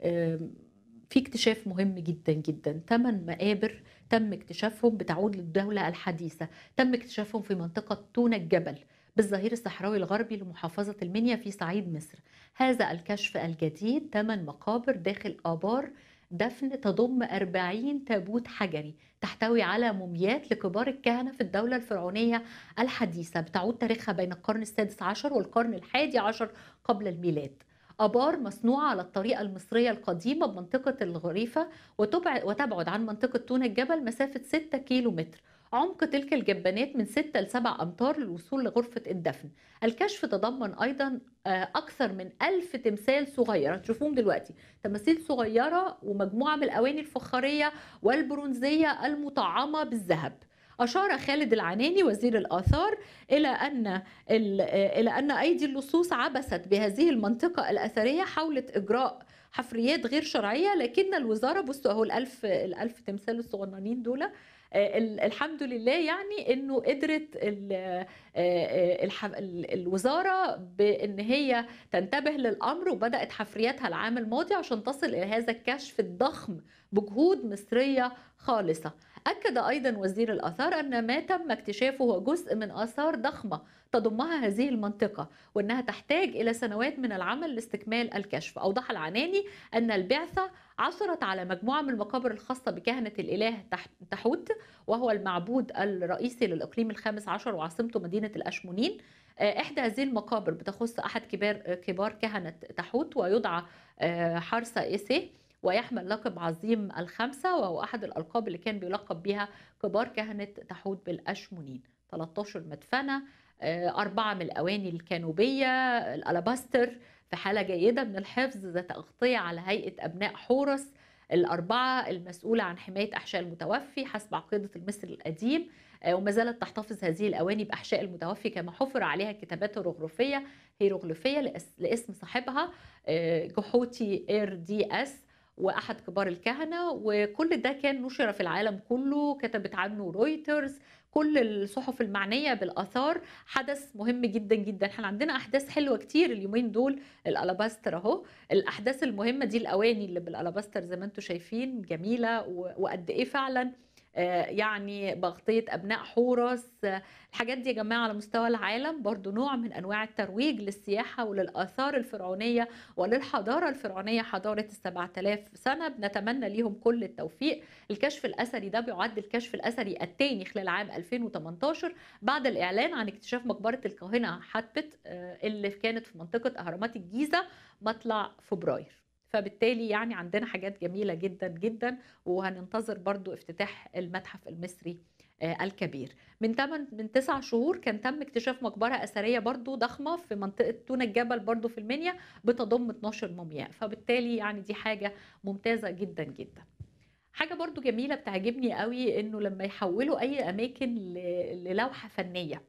آه، في اكتشاف مهم جدا جدا ثمان مقابر تم اكتشافهم بتعود للدولة الحديثة تم اكتشافهم في منطقة تونة الجبل بالظهير الصحراوي الغربي لمحافظة المنيا في صعيد مصر هذا الكشف الجديد ثمان مقابر داخل آبار دفن تضم 40 تابوت حجري تحتوي على موميات لكبار الكهنة في الدولة الفرعونية الحديثة بتعود تاريخها بين القرن السادس عشر والقرن الحادي عشر قبل الميلاد ابار مصنوعه على الطريقه المصريه القديمه بمنطقه الغريفه وتبعد عن منطقه تون الجبل مسافه 6 كيلو متر عمق تلك الجبانات من 6 ل 7 أمتار للوصول لغرفة الدفن الكشف تضمن أيضا آه، أكثر من ألف تمثال صغير هتشوفوهم دلوقتي تماثيل صغيرة ومجموعة من الأواني الفخارية والبرونزية المطعمة بالذهب أشار خالد العناني وزير الآثار إلى أن إلى أن أيدي اللصوص عبثت بهذه المنطقة الأثرية حاولت إجراء حفريات غير شرعية لكن الوزارة بصوا أهو الألف الألف تمثال الصغننين دول الحمد لله يعني انه قدرت آه، الوزاره بان هي تنتبه للامر وبدات حفرياتها العام الماضي عشان تصل الى هذا الكشف الضخم بجهود مصريه خالصه أكد أيضا وزير الآثار أن ما تم اكتشافه هو جزء من آثار ضخمة تضمها هذه المنطقة وأنها تحتاج إلى سنوات من العمل لاستكمال الكشف أوضح العناني أن البعثة عثرت على مجموعة من المقابر الخاصة بكهنة الإله تحوت وهو المعبود الرئيسي للإقليم الخامس عشر وعاصمته مدينة الأشمونين آه، إحدى هذه المقابر بتخص أحد كبار كبار كهنة تحوت ويدعى آه، حرسة إيسيه ويحمل لقب عظيم الخمسة وهو أحد الألقاب اللي كان بيلقب بها كبار كهنة تحود بالأشمونين 13 مدفنة آه، أربعة من الأواني الكانوبية الألباستر في حالة جيدة من الحفظ ذات أغطية على هيئة أبناء حورس الأربعة المسؤولة عن حماية أحشاء المتوفي حسب عقيدة المصري القديم آه، وما زالت تحتفظ هذه الأواني بأحشاء المتوفي كما حفر عليها الكتابات الرغرفية هيروغليفية لاسم صاحبها آه، جحوتي إير دي أس واحد كبار الكهنه وكل ده كان نشر في العالم كله كتبت عنه رويترز كل الصحف المعنيه بالاثار حدث مهم جدا جدا احنا عندنا احداث حلوه كتير اليومين دول الالاباستر اهو الاحداث المهمه دي الاواني اللي بالالاباستر زي ما انتم شايفين جميله وقد ايه فعلا آه، يعني بغطيه ابناء حورس الحاجات دي يا جماعه على مستوى العالم برضو نوع من انواع الترويج للسياحه وللاثار الفرعونيه وللحضاره الفرعونيه حضاره ال 7000 سنه بنتمنى ليهم كل التوفيق الكشف الاثري ده بيعد الكشف الاثري الثاني خلال عام 2018 بعد الاعلان عن اكتشاف مقبره الكاهنه حتبت آه، اللي كانت في منطقه اهرامات الجيزه مطلع فبراير فبالتالي يعني عندنا حاجات جميله جدا جدا وهننتظر برضو افتتاح المتحف المصري آه، الكبير من 8 من 9 شهور كان تم اكتشاف مقبره اثريه برضو ضخمه في منطقه تونه الجبل برضو في المنيا بتضم 12 مومياء فبالتالي يعني دي حاجه ممتازه جدا جدا حاجه برضو جميله بتعجبني قوي انه لما يحولوا اي اماكن للوحه فنيه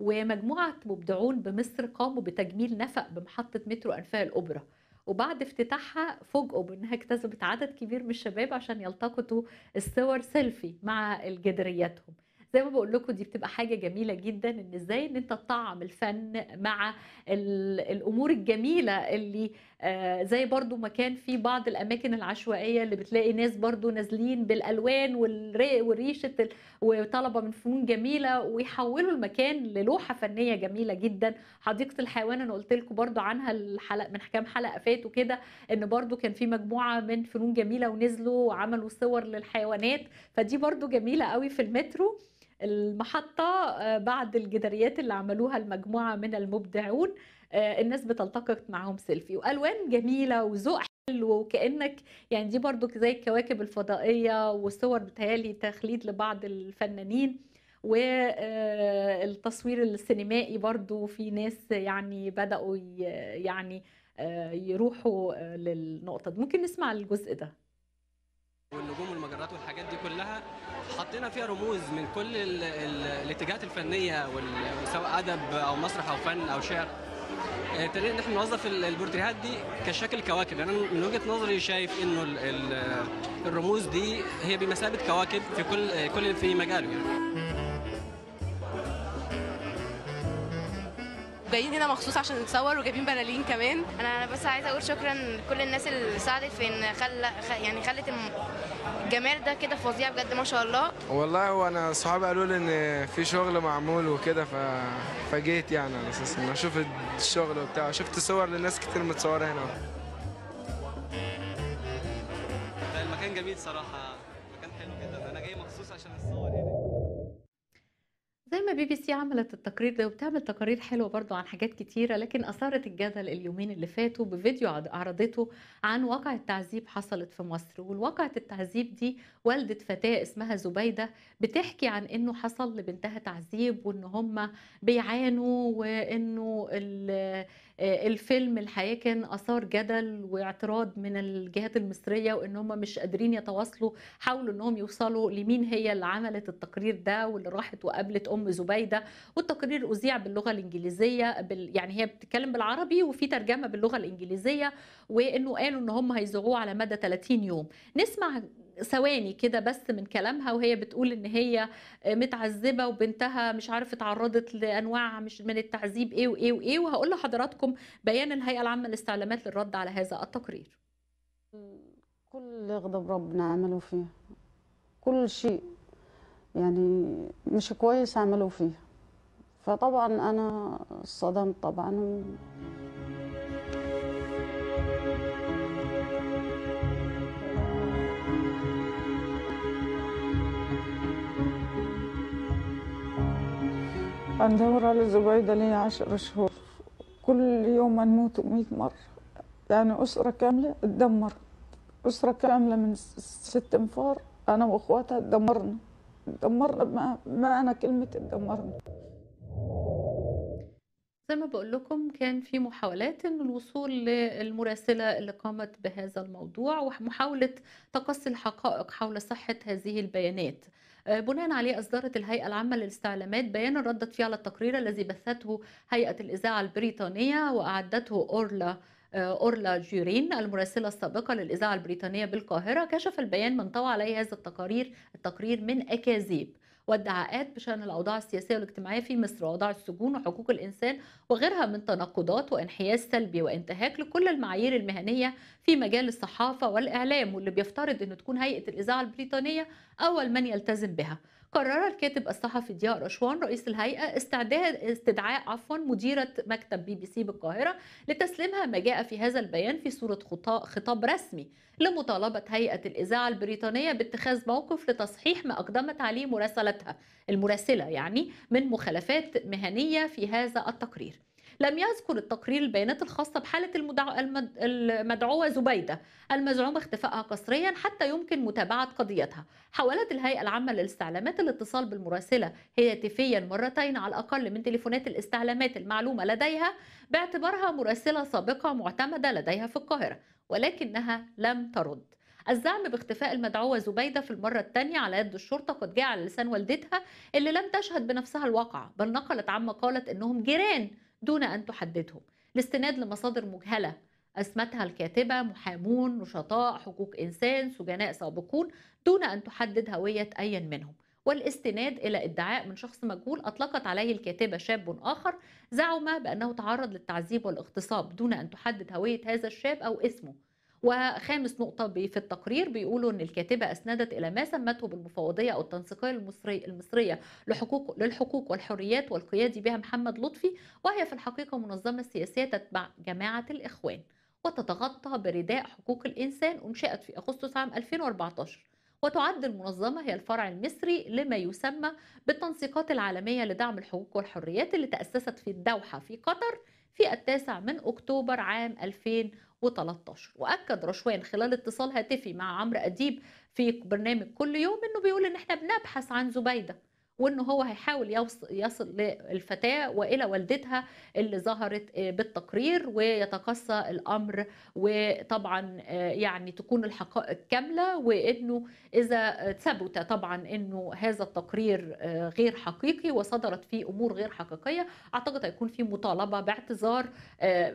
ومجموعه مبدعون بمصر قاموا بتجميل نفق بمحطه مترو انفاق الاوبرا وبعد افتتاحها فوجئوا بانها اكتسبت عدد كبير من الشباب عشان يلتقطوا الصور سيلفي مع جدرياتهم زي ما بقول لكم دي بتبقى حاجه جميله جدا ان ازاي ان انت تطعم الفن مع الامور الجميله اللي آه، زي برضو ما كان في بعض الاماكن العشوائيه اللي بتلاقي ناس برضو نازلين بالالوان وريشه وطلبه من فنون جميله ويحولوا المكان للوحه فنيه جميله جدا حديقه الحيوان انا قلت لكم برضو عنها الحلقه من كام حلقه فاتوا كده ان برضو كان في مجموعه من فنون جميله ونزلوا وعملوا صور للحيوانات فدي برضو جميله قوي في المترو المحطة آه، بعد الجداريات اللي عملوها المجموعة من المبدعون آه، الناس بتلتقط معاهم سيلفي وألوان جميلة وذوق حلو وكأنك يعني دي برضو زي الكواكب الفضائية وصور بتهيالي تخليد لبعض الفنانين والتصوير آه، السينمائي برضو في ناس يعني بدأوا يعني يروحوا للنقطة دي ممكن نسمع الجزء ده والمجرات والحاجات دي كلها حطينا فيها رموز من كل الاتجاهات الفنيه سواء ادب او مسرح او فن او شعر آه، ابتدينا ان احنا نوظف البورتريهات دي كشكل كواكب انا يعني انا من وجهه نظري شايف انه الرموز دي هي بمثابه كواكب في كل آه، كل في مجاله يعني جايين هنا مخصوص عشان نتصور وجايبين بلالين كمان انا بس عايزه اقول شكرا لكل الناس اللي ساعدت في ان خل... يعني خلت الجمال ده كده فظيع بجد ما شاء الله والله هو انا صحابي قالوا لي ان في شغل معمول وكده ف... فجيت يعني على اساس ان اشوف الشغل وبتاع شفت صور لناس كتير متصوره هنا المكان جميل صراحه زي ما بي بي سي عملت التقرير ده وبتعمل تقارير حلوة برضو عن حاجات كتيرة لكن أثارت الجدل اليومين اللي فاتوا بفيديو عرضته عن واقعة تعذيب حصلت في مصر والواقعة التعذيب دي والدة فتاة اسمها زبيدة بتحكي عن إنه حصل لبنتها تعذيب وإن هم بيعانوا وإنه آه، الفيلم الحقيقه كان اثار جدل واعتراض من الجهات المصريه وان هم مش قادرين يتواصلوا حاولوا انهم يوصلوا لمين هي اللي عملت التقرير ده واللي راحت وقابلت ام زبيده والتقرير اذيع باللغه الانجليزيه بال يعني هي بتتكلم بالعربي وفي ترجمه باللغه الانجليزيه وانه قالوا ان هم هيذيعوه على مدى 30 يوم نسمع ثواني كده بس من كلامها وهي بتقول ان هي آه، متعذبه وبنتها مش عارفه اتعرضت لانواع مش من التعذيب ايه وايه وايه وهقول لحضراتكم بيان الهيئه العامه للاستعلامات للرد على هذا التقرير. كل غضب ربنا عمله فيه كل شيء يعني مش كويس عملوا فيه فطبعا انا صدمت طبعا أنا على زبيدة لي عشر شهور كل يوم نموت مئة مرة يعني أسرة كاملة تدمر أسرة كاملة من ست أنفار أنا وأخواتها اتدمرنا اتدمرنا بمعنى ما أنا كلمة اتدمرنا زي ما بقول لكم كان في محاولات ان الوصول للمراسله اللي قامت بهذا الموضوع ومحاوله تقصي الحقائق حول صحه هذه البيانات آه، بناء عليه أصدرت الهيئة العامة للاستعلامات بيانا ردت فيه على التقرير الذي بثته هيئة الإذاعة البريطانية وأعدته أورلا آه، أورلا جيرين المراسلة السابقة للإذاعة البريطانية بالقاهرة كشف البيان من طوى عليه هذا التقارير التقرير من أكاذيب وادعاءات بشان الاوضاع السياسيه والاجتماعيه في مصر واوضاع السجون وحقوق الانسان وغيرها من تناقضات وانحياز سلبي وانتهاك لكل المعايير المهنيه في مجال الصحافه والاعلام واللي بيفترض ان تكون هيئه الاذاعه البريطانيه اول من يلتزم بها قرر الكاتب الصحفي ضياء رشوان رئيس الهيئه استعداد استدعاء عفوا مديره مكتب بي بي سي بالقاهره لتسليمها ما جاء في هذا البيان في صوره خطاب رسمي لمطالبه هيئه الاذاعه البريطانيه باتخاذ موقف لتصحيح ما اقدمت عليه مراسلتها المراسله يعني من مخالفات مهنيه في هذا التقرير لم يذكر التقرير البيانات الخاصة بحالة المدعوة زبيدة المزعوم اختفائها قسريا حتى يمكن متابعة قضيتها حاولت الهيئة العامة للاستعلامات الاتصال بالمراسلة هاتفيا مرتين على الأقل من تليفونات الاستعلامات المعلومة لديها باعتبارها مراسلة سابقة معتمدة لديها في القاهرة ولكنها لم ترد الزعم باختفاء المدعوة زبيدة في المرة الثانية على يد الشرطة قد جاء على لسان والدتها اللي لم تشهد بنفسها الواقعة بل نقلت عما قالت إنهم جيران دون أن تحددهم الاستناد لمصادر مجهلة أسمتها الكاتبة محامون نشطاء حقوق إنسان سجناء سابقون دون أن تحدد هوية أي منهم والاستناد إلى ادعاء من شخص مجهول أطلقت عليه الكاتبة شاب آخر زعم بأنه تعرض للتعذيب والاغتصاب دون أن تحدد هوية هذا الشاب أو اسمه وخامس نقطة في التقرير بيقولوا أن الكاتبة أسندت إلى ما سمته بالمفوضية أو التنسيقية المصري المصرية لحقوق للحقوق والحريات والقيادي بها محمد لطفي وهي في الحقيقة منظمة سياسية تتبع جماعة الإخوان وتتغطى برداء حقوق الإنسان أنشأت في أغسطس عام 2014 وتعد المنظمة هي الفرع المصري لما يسمى بالتنسيقات العالمية لدعم الحقوق والحريات اللي تأسست في الدوحة في قطر في التاسع من أكتوبر عام 2014 و13 واكد رشوان خلال اتصال هاتفي مع عمرو اديب في برنامج كل يوم انه بيقول ان احنا بنبحث عن زبيده وانه هو هيحاول يصل للفتاه والى والدتها اللي ظهرت آه، بالتقرير ويتقصى الامر وطبعا آه، يعني تكون الحقائق كامله وانه اذا ثبت طبعا انه هذا التقرير آه، غير حقيقي وصدرت فيه امور غير حقيقيه اعتقد هيكون في مطالبه باعتذار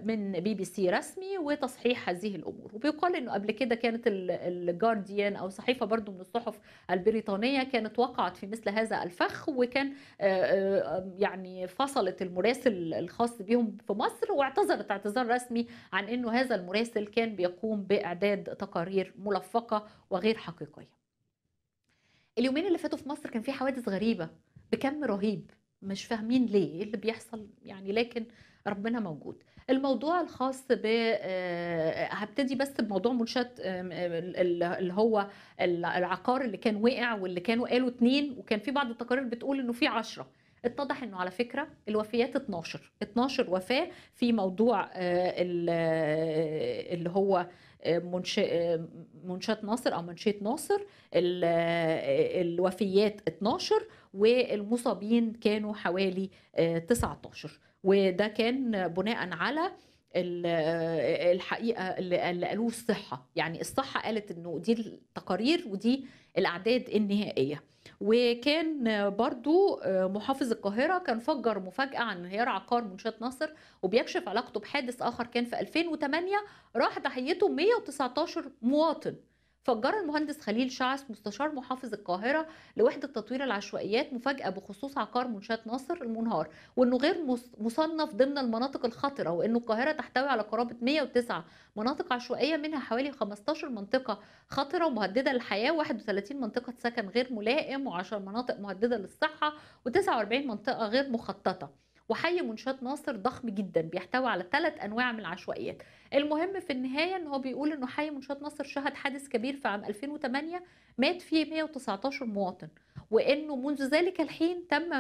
من بي بي سي رسمي وتصحيح هذه الامور وبيقال انه قبل كده كانت الجارديان او صحيفه برضو من الصحف البريطانيه كانت وقعت في مثل هذا الفخ الفخ وكان آه، آه، يعني فصلت المراسل الخاص بهم في مصر واعتذرت اعتذار رسمي عن انه هذا المراسل كان بيقوم باعداد تقارير ملفقه وغير حقيقيه. اليومين اللي فاتوا في مصر كان في حوادث غريبه بكم رهيب مش فاهمين ليه ايه اللي بيحصل يعني لكن ربنا موجود الموضوع الخاص ب آه، آه، هبتدي بس بموضوع منشات آه، اللي هو العقار اللي كان وقع واللي كانوا قالوا اتنين وكان في بعض التقارير بتقول انه في عشرة اتضح انه على فكره الوفيات 12 12 وفاه في موضوع اللي هو منشات ناصر او منشيه ناصر الوفيات 12 والمصابين كانوا حوالي 19 وده كان بناء على الحقيقه اللي قالوه الصحه يعني الصحه قالت انه دي التقارير ودي الاعداد النهائيه وكان برضو محافظ القاهرة كان فجر مفاجأة عن انهيار عقار منشاة نصر وبيكشف علاقته بحادث آخر كان في 2008 راح ضحيته 119 مواطن فجر المهندس خليل شعث مستشار محافظ القاهرة لوحدة تطوير العشوائيات مفاجأة بخصوص عقار منشاه ناصر المنهار وأنه غير مصنف ضمن المناطق الخطرة وأنه القاهرة تحتوي على قرابة 109 مناطق عشوائية منها حوالي 15 منطقة خطرة ومهددة للحياة 31 منطقة سكن غير ملائم و10 مناطق مهددة للصحة و49 منطقة غير مخططة وحي منشات ناصر ضخم جدا بيحتوي على ثلاث انواع من العشوائيات المهم في النهايه ان هو بيقول ان حي منشات ناصر شهد حادث كبير في عام 2008 مات فيه 119 مواطن وانه منذ ذلك الحين تم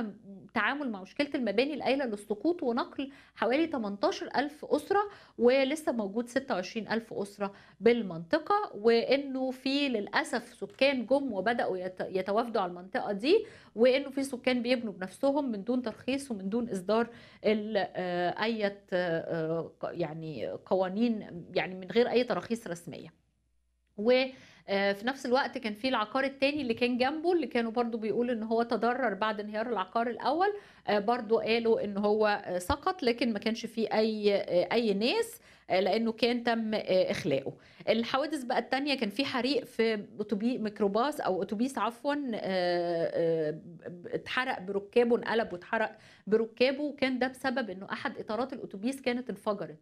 التعامل مع مشكله المباني القايله للسقوط ونقل حوالي 18000 اسره ولسه موجود 26000 اسره بالمنطقه وانه في للاسف سكان جم وبداوا يتوافدوا على المنطقه دي وانه في سكان بيبنوا بنفسهم من دون ترخيص ومن دون اصدار آه، اي آه، يعني قوانين يعني من غير اي تراخيص رسميه و آه، في نفس الوقت كان في العقار الثاني اللي كان جنبه اللي كانوا برضو بيقول ان هو تضرر بعد انهيار العقار الاول آه، برضو قالوا ان هو سقط لكن ما كانش فيه اي آه، اي ناس لانه كان تم اخلاؤه الحوادث بقى الثانيه كان في حريق في اتوبي ميكروباص او اتوبيس عفوا اتحرق بركابه انقلب واتحرق بركابه وكان ده بسبب انه احد اطارات الاتوبيس كانت انفجرت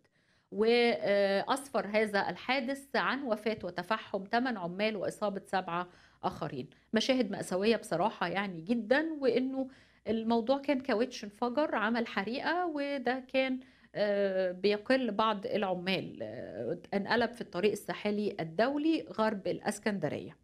وأسفر هذا الحادث عن وفاة وتفحم 8 عمال وإصابة سبعة آخرين مشاهد مأساوية بصراحة يعني جدا وإنه الموضوع كان كاوتش انفجر عمل حريقة وده كان آه، بيقل بعض العمال آه، انقلب في الطريق الساحلي الدولي غرب الاسكندريه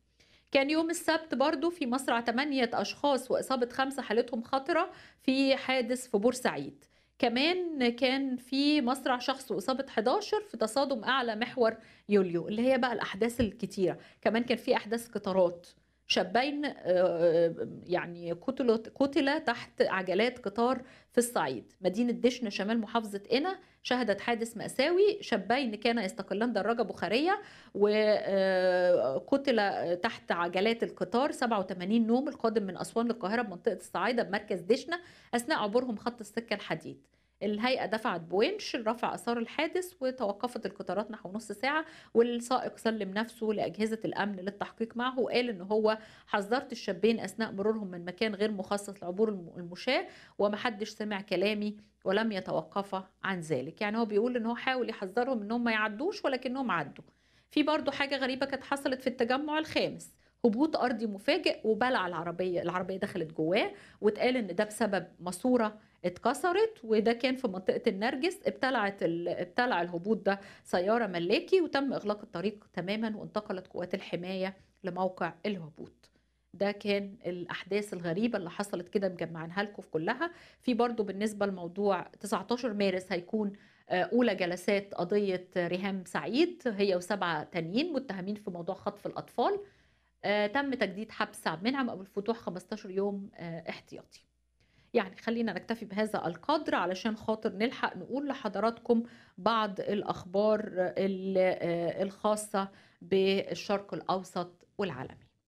كان يوم السبت برضو في مصرع 8 أشخاص وإصابة خمسة حالتهم خطرة في حادث في بورسعيد كمان كان في مصرع شخص وإصابة 11 في تصادم أعلى محور يوليو اللي هي بقى الأحداث الكتيرة كمان كان في أحداث قطارات شابين آه، آه، يعني قتل تحت عجلات قطار في الصعيد مدينة دشنة شمال محافظة قنا شهدت حادث مأساوي شابين كان يستقلان دراجة بخارية وقتل آه، تحت عجلات القطار 87 نوم القادم من أسوان للقاهرة بمنطقة الصعايدة بمركز دشنة أثناء عبورهم خط السكة الحديد الهيئة دفعت بونش لرفع آثار الحادث وتوقفت القطارات نحو نص ساعة والسائق سلم نفسه لأجهزة الأمن للتحقيق معه وقال إن هو حذرت الشابين أثناء مرورهم من مكان غير مخصص لعبور المشاة ومحدش سمع كلامي ولم يتوقف عن ذلك يعني هو بيقول إن هو حاول يحذرهم إنهم ما يعدوش ولكنهم عدوا في برضه حاجة غريبة كانت حصلت في التجمع الخامس هبوط ارضي مفاجئ وبلع العربيه العربيه دخلت جواه واتقال ان ده بسبب ماسوره اتكسرت وده كان في منطقه النرجس ابتلعت ال... ابتلع الهبوط ده سياره ملاكي وتم اغلاق الطريق تماما وانتقلت قوات الحمايه لموقع الهبوط ده كان الاحداث الغريبه اللي حصلت كده مجمعينها لكم في كلها في برضو بالنسبه لموضوع 19 مارس هيكون آه، اولى جلسات قضيه ريهام سعيد هي وسبعه تانيين متهمين في موضوع خطف الاطفال آه، تم تجديد حبس عبد المنعم ابو الفتوح 15 يوم آه، احتياطي يعني خلينا نكتفي بهذا القدر علشان خاطر نلحق نقول لحضراتكم بعض الأخبار آه، الخاصة بالشرق الأوسط والعالمي